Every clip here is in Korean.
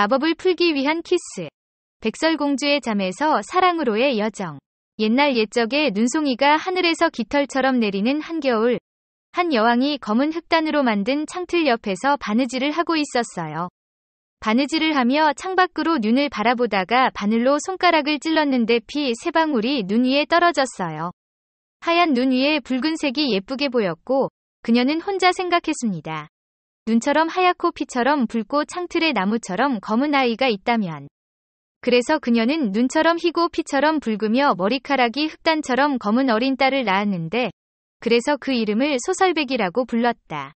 마법을 풀기 위한 키스. 백설공주의 잠에서 사랑으로의 여정. 옛날 옛적에 눈송이가 하늘에서 깃털처럼 내리는 한겨울. 한 여왕이 검은 흑단으로 만든 창틀 옆에서 바느질을 하고 있었어요. 바느질을 하며 창밖으로 눈을 바라보다가 바늘로 손가락을 찔렀는데 피 세 방울이 눈 위에 떨어졌어요. 하얀 눈 위에 붉은색이 예쁘게 보였고, 그녀는 혼자 생각했습니다. 눈처럼 하얗고 피처럼 붉고 창틀의 나무처럼 검은 아이가 있다면 그래서 그녀는 눈처럼 희고 피처럼 붉으며 머리카락이 흑단처럼 검은 어린 딸을 낳았는데 그래서 그 이름을 소설백이라고 불렀다.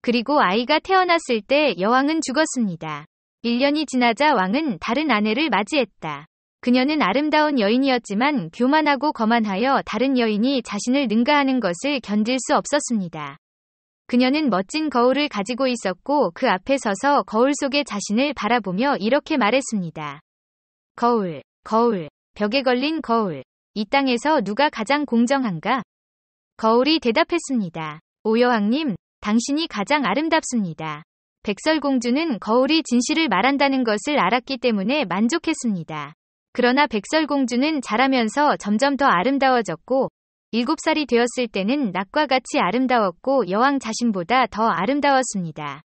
그리고 아이가 태어났을 때 여왕은 죽었습니다. 1년이 지나자 왕은 다른 아내를 맞이했다. 그녀는 아름다운 여인이었지만 교만하고 거만하여 다른 여인이 자신을 능가하는 것을 견딜 수 없었습니다. 그녀는 멋진 거울을 가지고 있었고 그 앞에 서서 거울 속에 자신을 바라보며 이렇게 말했습니다. 거울, 거울, 벽에 걸린 거울. 이 땅에서 누가 가장 공정한가? 거울이 대답했습니다. 오여왕님, 당신이 가장 아름답습니다. 백설공주는 거울이 진실을 말한다는 것을 알았기 때문에 만족했습니다. 그러나 백설공주는 자라면서 점점 더 아름다워졌고 7살이 되었을 때는 낙과 같이 아름다웠고 여왕 자신보다 더 아름다웠습니다.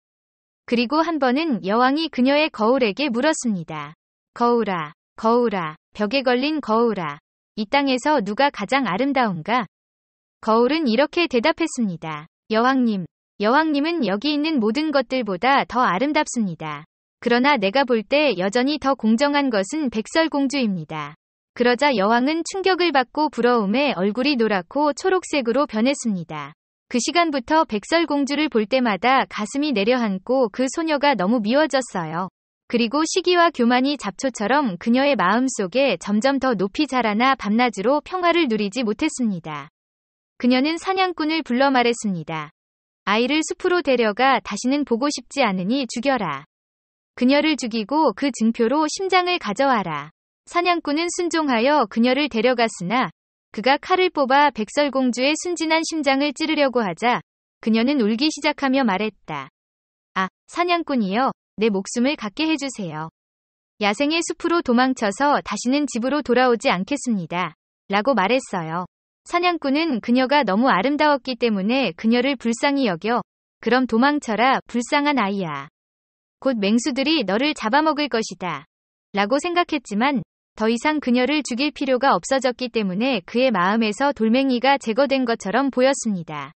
그리고 한 번은 여왕이 그녀의 거울에게 물었습니다. 거울아, 거울아, 벽에 걸린 거울아, 이 땅에서 누가 가장 아름다운가? 거울은 이렇게 대답했습니다. 여왕님, 여왕님은 여기 있는 모든 것들보다 더 아름답습니다. 그러나 내가 볼 때 여전히 더 공정한 것은 백설공주입니다. 그러자 여왕은 충격을 받고 부러움에 얼굴이 노랗고 초록색으로 변했습니다. 그 시간부터 백설공주를 볼 때마다 가슴이 내려앉고 그 소녀가 너무 미워졌어요. 그리고 시기와 교만이 잡초처럼 그녀의 마음 속에 점점 더 높이 자라나 밤낮으로 평화를 누리지 못했습니다. 그녀는 사냥꾼을 불러 말했습니다. 아이를 숲으로 데려가 다시는 보고 싶지 않으니 죽여라. 그녀를 죽이고 그 증표로 심장을 가져와라. 사냥꾼은 순종하여 그녀를 데려갔으나 그가 칼을 뽑아 백설공주의 순진한 심장을 찌르려고 하자 그녀는 울기 시작하며 말했다. 아, 사냥꾼이여, 내 목숨을 갖게 해주세요. 야생의 숲으로 도망쳐서 다시는 집으로 돌아오지 않겠습니다. 라고 말했어요. 사냥꾼은 그녀가 너무 아름다웠기 때문에 그녀를 불쌍히 여겨, 그럼 도망쳐라, 불쌍한 아이야. 곧 맹수들이 너를 잡아먹을 것이다. 라고 생각했지만 더 이상 그녀를 죽일 필요가 없어졌기 때문에 그의 마음에서 돌멩이가 제거된 것처럼 보였습니다.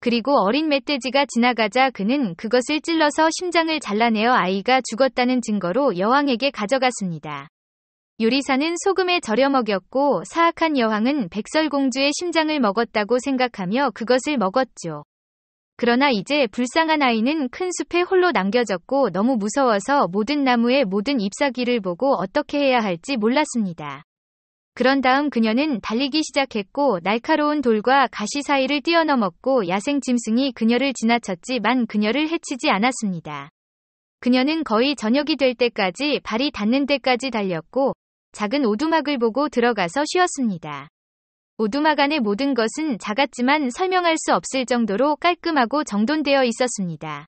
그리고 어린 멧돼지가 지나가자 그는 그것을 찔러서 심장을 잘라내어 아이가 죽었다는 증거로 여왕에게 가져갔습니다. 요리사는 소금에 절여 먹였고 사악한 여왕은 백설공주의 심장을 먹었다고 생각하며 그것을 먹었죠. 그러나 이제 불쌍한 아이는 큰 숲에 홀로 남겨졌고 너무 무서워서 모든 나무의 모든 잎사귀를 보고 어떻게 해야 할지 몰랐습니다. 그런 다음 그녀는 달리기 시작했고 날카로운 돌과 가시 사이를 뛰어넘었고 야생 짐승이 그녀를 지나쳤지만 그녀를 해치지 않았습니다. 그녀는 거의 저녁이 될 때까지 발이 닿는 데까지 달렸고 작은 오두막을 보고 들어가서 쉬었습니다. 오두막 안의 모든 것은 작았지만 설명할 수 없을 정도로 깔끔하고 정돈되어 있었습니다.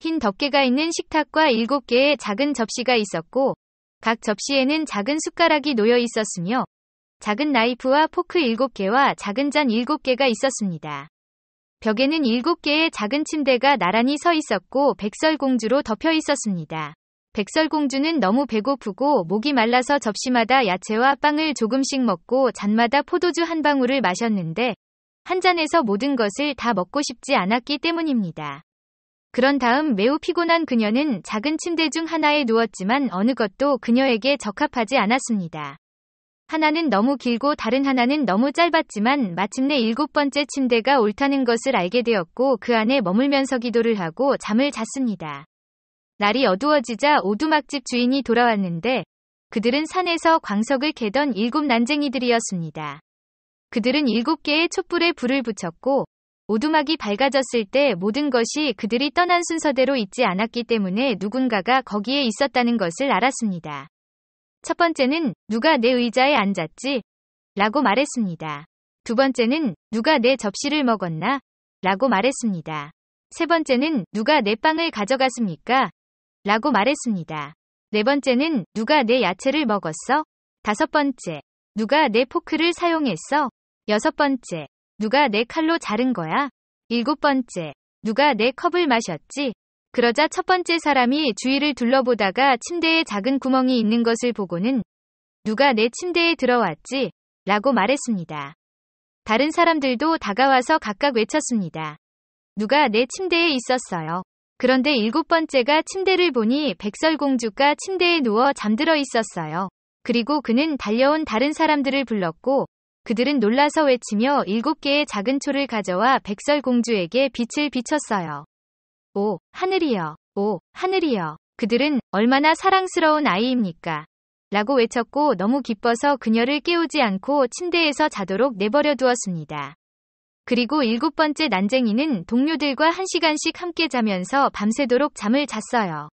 흰 덮개가 있는 식탁과 7개의 작은 접시가 있었고, 각 접시에는 작은 숟가락이 놓여 있었으며, 작은 나이프와 포크 7개와 작은 잔 7개가 있었습니다. 벽에는 7개의 작은 침대가 나란히 서 있었고 백설공주로 덮여 있었습니다. 백설공주는 너무 배고프고 목이 말라서 접시마다 야채와 빵을 조금씩 먹고 잔마다 포도주 한 방울을 마셨는데 한 잔에서 모든 것을 다 먹고 싶지 않았기 때문입니다. 그런 다음 매우 피곤한 그녀는 작은 침대 중 하나에 누웠지만 어느 것도 그녀에게 적합하지 않았습니다. 하나는 너무 길고 다른 하나는 너무 짧았지만 마침내 일곱 번째 침대가 옳다는 것을 알게 되었고 그 안에 머물면서 기도를 하고 잠을 잤습니다. 날이 어두워지자 오두막집 주인이 돌아왔는데 그들은 산에서 광석을 캐던 일곱 난쟁이들이었습니다. 그들은 일곱 개의 촛불에 불을 붙였고 오두막이 밝아졌을 때 모든 것이 그들이 떠난 순서대로 있지 않았기 때문에 누군가가 거기에 있었다는 것을 알았습니다. 첫 번째는 누가 내 의자에 앉았지? 라고 말했습니다. 두 번째는 누가 내 접시를 먹었나? 라고 말했습니다. 세 번째는 누가 내 빵을 가져갔습니까? 라고 말했습니다. 네 번째는 누가 내 야채를 먹었어? 다섯 번째. 누가 내 포크를 사용했어? 여섯 번째. 누가 내 칼로 자른 거야? 일곱 번째. 누가 내 컵을 마셨지? 그러자 첫 번째 사람이 주위를 둘러보다가 침대에 작은 구멍이 있는 것을 보고는 누가 내 침대에 들어왔지? 라고 말했습니다. 다른 사람들도 다가와서 각각 외쳤습니다. 누가 내 침대에 있었어요? 그런데 일곱 번째가 침대를 보니 백설공주가 침대에 누워 잠들어 있었어요. 그리고 그는 달려온 다른 사람들을 불렀고 그들은 놀라서 외치며 일곱 개의 작은 초를 가져와 백설공주에게 빛을 비쳤어요. 오, 하늘이여, 오, 하늘이여. 그들은 얼마나 사랑스러운 아이입니까? 라고 외쳤고 너무 기뻐서 그녀를 깨우지 않고 침대에서 자도록 내버려 두었습니다. 그리고 일곱 번째 난쟁이는 동료들과 한 시간씩 함께 자면서 밤새도록 잠을 잤어요.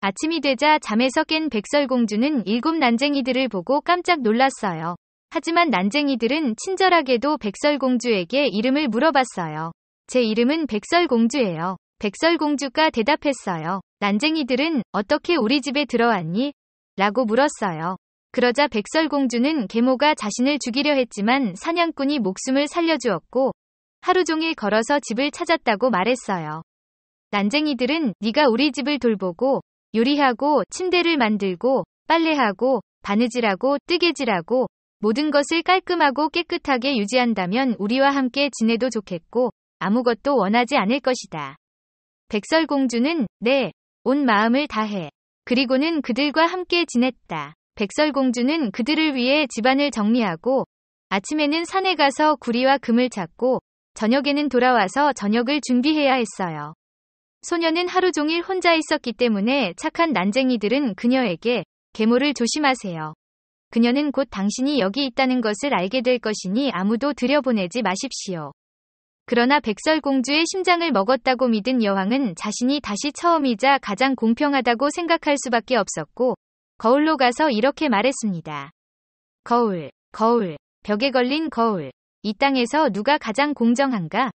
아침이 되자 잠에서 깬 백설공주는 일곱 난쟁이들을 보고 깜짝 놀랐어요. 하지만 난쟁이들은 친절하게도 백설공주에게 이름을 물어봤어요. 제 이름은 백설공주예요. 백설공주가 대답했어요. 난쟁이들은 어떻게 우리 집에 들어왔니? 라고 물었어요. 그러자 백설공주는 계모가 자신을 죽이려 했지만 사냥꾼이 목숨을 살려주었고 하루 종일 걸어서 집을 찾았다고 말했어요. 난쟁이들은 네가 우리 집을 돌보고 요리하고 침대를 만들고 빨래하고 바느질하고 뜨개질하고 모든 것을 깔끔하고 깨끗하게 유지한다면 우리와 함께 지내도 좋겠고 아무것도 원하지 않을 것이다. 백설공주는 네, 온 마음을 다해. 그리고는 그들과 함께 지냈다. 백설공주는 그들을 위해 집안을 정리하고 아침에는 산에 가서 구리와 금을 찾고 저녁에는 돌아와서 저녁을 준비해야 했어요. 소녀는 하루 종일 혼자 있었기 때문에 착한 난쟁이들은 그녀에게 계모를 조심하세요. 그녀는 곧 당신이 여기 있다는 것을 알게 될 것이니 아무도 들여보내지 마십시오. 그러나 백설공주의 심장을 먹었다고 믿은 여왕은 자신이 다시 처음이자 가장 공평하다고 생각할 수밖에 없었고 거울로 가서 이렇게 말했습니다. 거울, 거울, 벽에 걸린 거울. 이 땅에서 누가 가장 공정한가?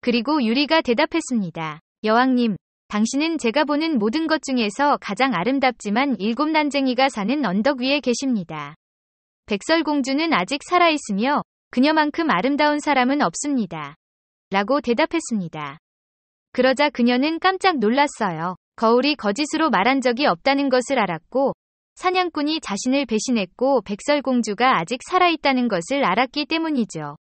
그리고 유리가 대답했습니다. 여왕님, 당신은 제가 보는 모든 것 중에서 가장 아름답지만 일곱 난쟁이가 사는 언덕 위에 계십니다. 백설공주는 아직 살아있으며 그녀만큼 아름다운 사람은 없습니다. 라고 대답했습니다. 그러자 그녀는 깜짝 놀랐어요. 거울이 거짓으로 말한 적이 없다는 것을 알았고 사냥꾼이 자신을 배신했고 백설공주가 아직 살아있다는 것을 알았기 때문이죠.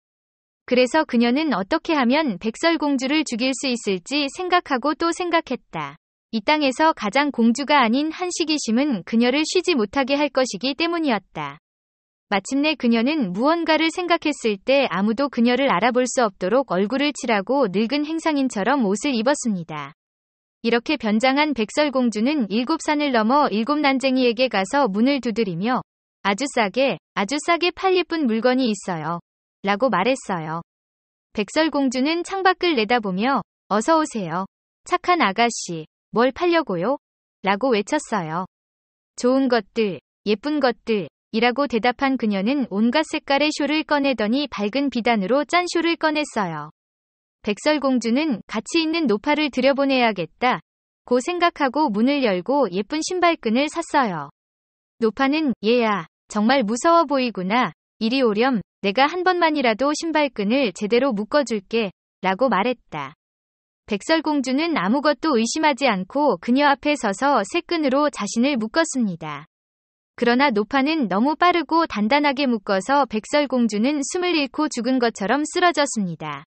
그래서 그녀는 어떻게 하면 백설공주를 죽일 수 있을지 생각하고 또 생각했다. 이 땅에서 가장 공주가 아닌 한식이심은 그녀를 쉬지 못하게 할 것이기 때문이었다. 마침내 그녀는 무언가를 생각했을 때 아무도 그녀를 알아볼 수 없도록 얼굴을 칠하고 늙은 행상인처럼 옷을 입었습니다. 이렇게 변장한 백설공주는 일곱 산을 넘어 일곱 난쟁이에게 가서 문을 두드리며 아주 싸게, 아주 싸게 팔 예쁜 물건이 있어요. 라고 말했어요. 백설공주는 창밖을 내다보며 어서 오세요. 착한 아가씨, 뭘 팔려고요? 라고 외쳤어요. 좋은 것들, 예쁜 것들, 이라고 대답한 그녀는 온갖 색깔의 쇼를 꺼내더니 밝은 비단으로 짠 쇼를 꺼냈어요. 백설공주는 가치 있는 노파를 들여보내야겠다. 고 생각하고 문을 열고 예쁜 신발끈을 샀어요. 노파는 얘야 정말 무서워 보이구나. 이리 오렴. 내가 한 번만이라도 신발끈을 제대로 묶어줄게. 라고 말했다. 백설공주는 아무것도 의심하지 않고 그녀 앞에 서서 새 끈으로 자신을 묶었습니다. 그러나 노파는 너무 빠르고 단단하게 묶어서 백설공주는 숨을 잃고 죽은 것처럼 쓰러졌습니다.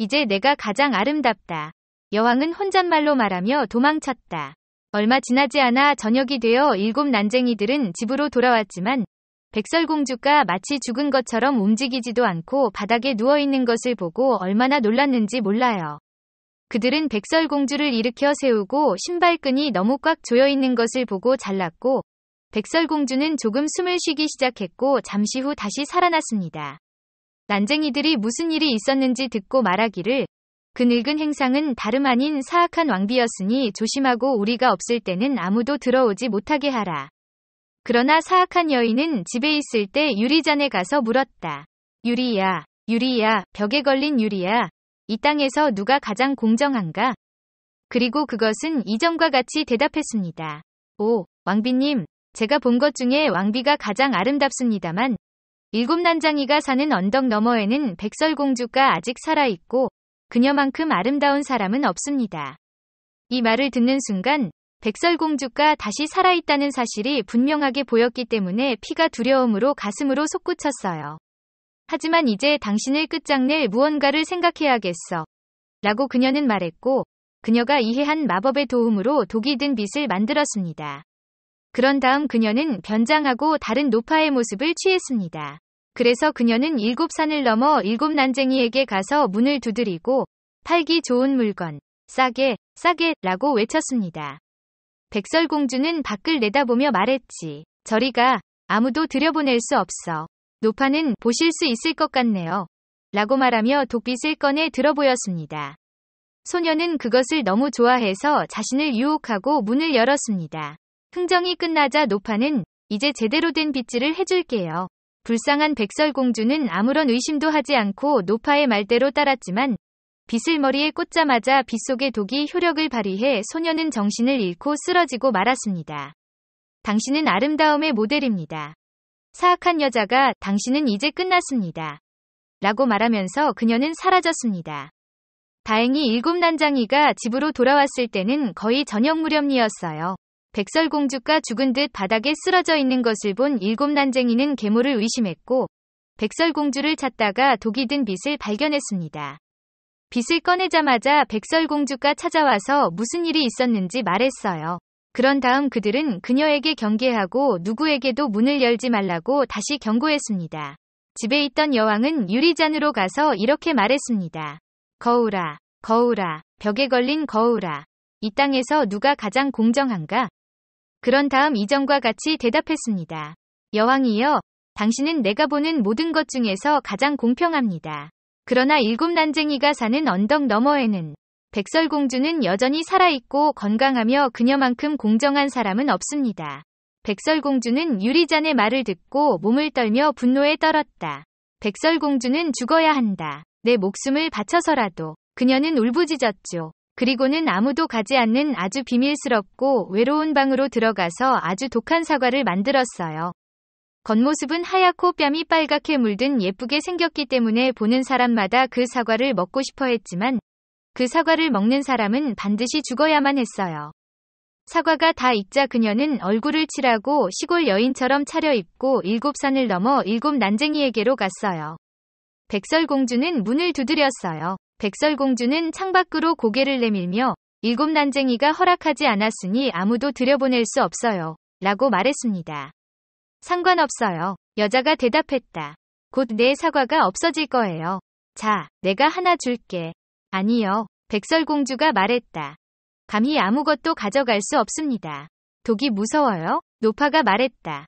이제 내가 가장 아름답다. 여왕은 혼잣말로 말하며 도망쳤다. 얼마 지나지 않아 저녁이 되어 일곱 난쟁이들은 집으로 돌아왔지만 백설공주가 마치 죽은 것처럼 움직이지도 않고 바닥에 누워있는 것을 보고 얼마나 놀랐는지 몰라요. 그들은 백설공주를 일으켜 세우고 신발끈이 너무 꽉 조여있는 것을 보고 잘랐고 백설공주는 조금 숨을 쉬기 시작했고 잠시 후 다시 살아났습니다. 난쟁이들이 무슨 일이 있었는지 듣고 말하기를 그 늙은 행상은 다름 아닌 사악한 왕비였으니 조심하고 우리가 없을 때는 아무도 들어오지 못하게 하라. 그러나 사악한 여인은 집에 있을 때 유리잔에 가서 물었다. 유리야, 유리야, 벽에 걸린 유리야. 이 땅에서 누가 가장 공정한가? 그리고 그것은 이전과 같이 대답했습니다. 오, 왕비님, 제가 본 것 중에 왕비가 가장 아름답습니다만 일곱 난장이가 사는 언덕 너머에는 백설공주가 아직 살아있고 그녀만큼 아름다운 사람은 없습니다. 이 말을 듣는 순간 백설공주가 다시 살아있다는 사실이 분명하게 보였기 때문에 피가 두려움으로 가슴으로 솟구쳤어요. 하지만 이제 당신을 끝장낼 무언가를 생각해야겠어. 라고 그녀는 말했고 그녀가 이해한 마법의 도움으로 독이 든 빛을 만들었습니다. 그런 다음 그녀는 변장하고 다른 노파의 모습을 취했습니다. 그래서 그녀는 일곱 산을 넘어 일곱 난쟁이에게 가서 문을 두드리고 팔기 좋은 물건, 싸게, 싸게 라고 외쳤습니다. 백설공주는 밖을 내다보며 말했지. 저리가 아무도 들여보낼 수 없어. 노파는 보실 수 있을 것 같네요. 라고 말하며 독빛을 꺼내 들어 보였습니다. 소녀는 그것을 너무 좋아해서 자신을 유혹하고 문을 열었습니다. 흥정이 끝나자 노파는 이제 제대로 된 빗질을 해줄게요. 불쌍한 백설공주는 아무런 의심도 하지 않고 노파의 말대로 따랐지만 빗을 머리에 꽂자마자 빗속의 독이 효력을 발휘해 소녀는 정신을 잃고 쓰러지고 말았습니다. 당신은 아름다움의 모델입니다. 사악한 여자가 당신은 이제 끝났습니다. 라고 말하면서 그녀는 사라졌습니다. 다행히 일곱 난장이가 집으로 돌아왔을 때는 거의 저녁 무렵이었어요. 백설공주가 죽은 듯 바닥에 쓰러져 있는 것을 본 일곱 난쟁이는 괴물을 의심했고 백설공주를 찾다가 독이 든 빛을 발견했습니다. 빛을 꺼내자마자 백설공주가 찾아와서 무슨 일이 있었는지 말했어요. 그런 다음 그들은 그녀에게 경계하고 누구에게도 문을 열지 말라고 다시 경고했습니다. 집에 있던 여왕은 유리잔으로 가서 이렇게 말했습니다. 거울아, 거울아, 벽에 걸린 거울아. 이 땅에서 누가 가장 공정한가? 그런 다음 이전과 같이 대답했습니다. 여왕이여, 당신은 내가 보는 모든 것 중에서 가장 공평합니다. 그러나 일곱 난쟁이가 사는 언덕 너머에는 백설공주는 여전히 살아있고 건강하며 그녀만큼 공정한 사람은 없습니다. 백설공주는 유리잔의 말을 듣고 몸을 떨며 분노에 떨었다. 백설공주는 죽어야 한다. 내 목숨을 바쳐서라도 그녀는 울부짖었죠. 그리고는 아무도 가지 않는 아주 비밀스럽고 외로운 방으로 들어가서 아주 독한 사과를 만들었어요. 겉모습은 하얗고 뺨이 빨갛게 물든 예쁘게 생겼기 때문에 보는 사람마다 그 사과를 먹고 싶어 했지만 그 사과를 먹는 사람은 반드시 죽어야만 했어요. 사과가 다 익자 그녀는 얼굴을 칠하고 시골 여인처럼 차려입고 일곱 산을 넘어 일곱 난쟁이에게로 갔어요. 백설공주는 문을 두드렸어요. 백설공주는 창밖으로 고개를 내밀며 일곱 난쟁이가 허락하지 않았으니 아무도 들여보낼 수 없어요. 라고 말했습니다. 상관없어요. 여자가 대답했다. 곧 내 사과가 없어질 거예요. 자, 내가 하나 줄게. 아니요. 백설공주가 말했다. 감히 아무것도 가져갈 수 없습니다. 독이 무서워요? 노파가 말했다.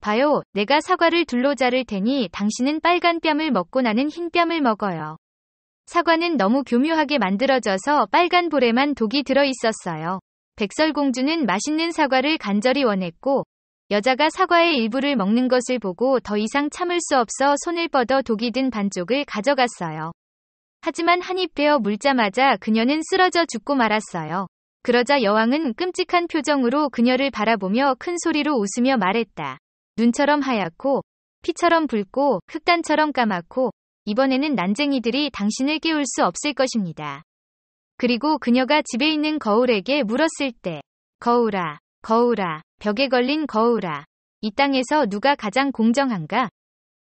봐요, 내가 사과를 둘로 자를 테니 당신은 빨간 뺨을 먹고 나는 흰 뺨을 먹어요. 사과는 너무 교묘하게 만들어져서 빨간 볼에만 독이 들어 있었어요. 백설공주는 맛있는 사과를 간절히 원했고 여자가 사과의 일부를 먹는 것을 보고 더 이상 참을 수 없어 손을 뻗어 독이 든 반쪽을 가져갔어요. 하지만 한입 베어 물자마자 그녀는 쓰러져 죽고 말았어요. 그러자 여왕은 끔찍한 표정으로 그녀를 바라보며 큰 소리로 웃으며 말했다. 눈처럼 하얗고 피처럼 붉고 흑단처럼 까맣고 이번에는 난쟁이들이 당신을 깨울 수 없을 것입니다. 그리고 그녀가 집에 있는 거울에게 물었을 때, 거울아, 거울아, 벽에 걸린 거울아, 이 땅에서 누가 가장 공정한가?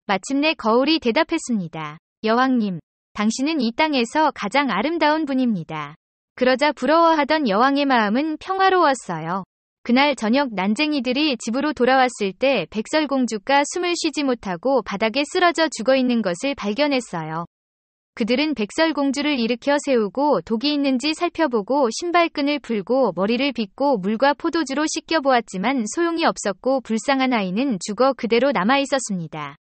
마침내 거울이 대답했습니다. 여왕님, 당신은 이 땅에서 가장 아름다운 분입니다. 그러자 부러워하던 여왕의 마음은 평화로웠어요. 그날 저녁 난쟁이들이 집으로 돌아왔을 때 백설공주가 숨을 쉬지 못하고 바닥에 쓰러져 죽어 있는 것을 발견했어요. 그들은 백설공주를 일으켜 세우고 독이 있는지 살펴보고 신발끈을 풀고 머리를 빗고 물과 포도주로 씻겨보았지만 소용이 없었고 불쌍한 아이는 죽어 그대로 남아있었습니다.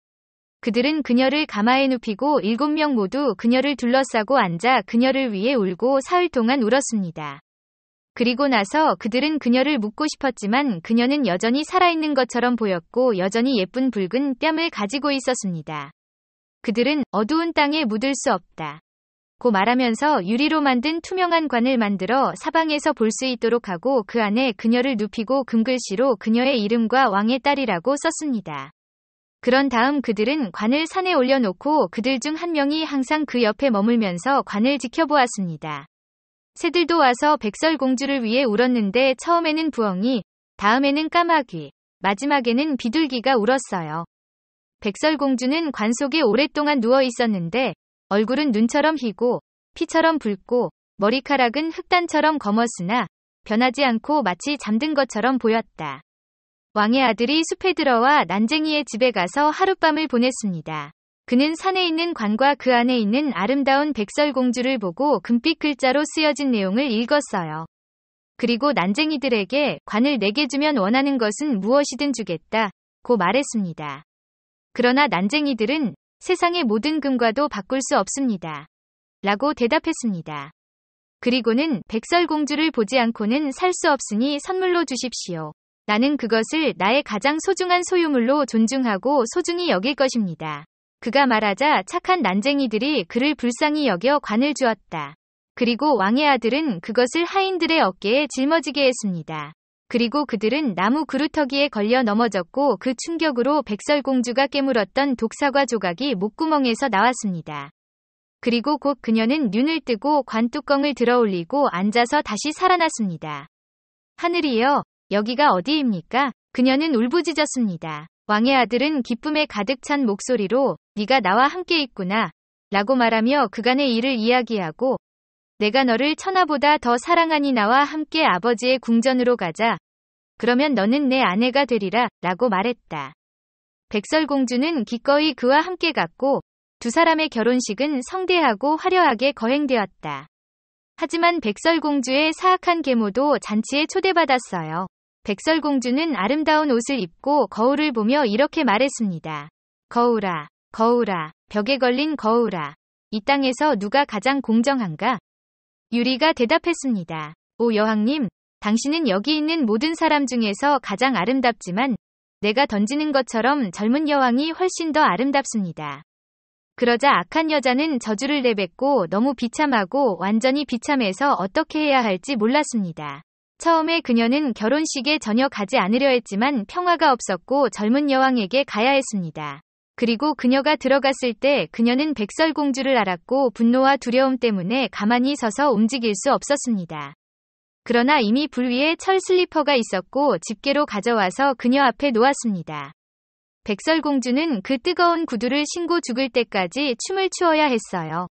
그들은 그녀를 가마에 눕히고 일곱 명 모두 그녀를 둘러싸고 앉아 그녀를 위해 울고 사흘 동안 울었습니다. 그리고 나서 그들은 그녀를 묻고 싶었지만 그녀는 여전히 살아있는 것처럼 보였고 여전히 예쁜 붉은 뺨을 가지고 있었습니다. 그들은 어두운 땅에 묻을 수 없다. 고 말하면서 유리로 만든 투명한 관을 만들어 사방에서 볼 수 있도록 하고 그 안에 그녀를 눕히고 금글씨로 그녀의 이름과 왕의 딸이라고 썼습니다. 그런 다음 그들은 관을 산에 올려놓고 그들 중 한 명이 항상 그 옆에 머물면서 관을 지켜보았습니다. 새들도 와서 백설공주를 위해 울었는데 처음에는 부엉이, 다음에는 까마귀, 마지막에는 비둘기가 울었어요. 백설공주는 관 속에 오랫동안 누워 있었는데 얼굴은 눈처럼 희고 피처럼 붉고 머리카락은 흑단처럼 검었으나 변하지 않고 마치 잠든 것처럼 보였다. 왕의 아들이 숲에 들어와 난쟁이의 집에 가서 하룻밤을 보냈습니다. 그는 산에 있는 관과 그 안에 있는 아름다운 백설공주를 보고 금빛 글자로 쓰여진 내용을 읽었어요. 그리고 난쟁이들에게 관을 내게 주면 원하는 것은 무엇이든 주겠다. 고 말했습니다. 그러나 난쟁이들은 세상의 모든 금과도 바꿀 수 없습니다. 라고 대답했습니다. 그리고는 백설공주를 보지 않고는 살 수 없으니 선물로 주십시오. 나는 그것을 나의 가장 소중한 소유물로 존중하고 소중히 여길 것입니다. 그가 말하자 착한 난쟁이들이 그를 불쌍히 여겨 관을 주었다. 그리고 왕의 아들은 그것을 하인들의 어깨에 짊어지게 했습니다. 그리고 그들은 나무 그루터기에 걸려 넘어졌고 그 충격으로 백설공주가 깨물었던 독사과 조각이 목구멍에서 나왔습니다. 그리고 곧 그녀는 눈을 뜨고 관뚜껑을 들어 올리고 앉아서 다시 살아났습니다. 하늘이여, 여기가 어디입니까? 그녀는 울부짖었습니다. 왕의 아들은 기쁨에 가득 찬 목소리로 네가 나와 함께 있구나 라고 말하며 그간의 일을 이야기하고 내가 너를 천하보다 더 사랑하니 나와 함께 아버지의 궁전으로 가자. 그러면 너는 내 아내가 되리라 라고 말했다. 백설공주는 기꺼이 그와 함께 갔고 두 사람의 결혼식은 성대하고 화려하게 거행되었다. 하지만 백설공주의 사악한 계모도 잔치에 초대받았어요. 백설공주는 아름다운 옷을 입고 거울을 보며 이렇게 말했습니다. 거울아, 거울아, 벽에 걸린 거울아. 이 땅에서 누가 가장 공정한가? 유리가 대답했습니다. 오 여왕님, 당신은 여기 있는 모든 사람 중에서 가장 아름답지만 내가 던지는 것처럼 젊은 여왕이 훨씬 더 아름답습니다. 그러자 악한 여자는 저주를 내뱉고 너무 비참하고 완전히 비참해서 어떻게 해야 할지 몰랐습니다. 처음에 그녀는 결혼식에 전혀 가지 않으려 했지만 평화가 없었고 젊은 여왕에게 가야 했습니다. 그리고 그녀가 들어갔을 때 그녀는 백설공주를 알았고 분노와 두려움 때문에 가만히 서서 움직일 수 없었습니다. 그러나 이미 불 위에 철 슬리퍼가 있었고 집게로 가져와서 그녀 앞에 놓았습니다. 백설공주는 그 뜨거운 구두를 신고 죽을 때까지 춤을 추어야 했어요.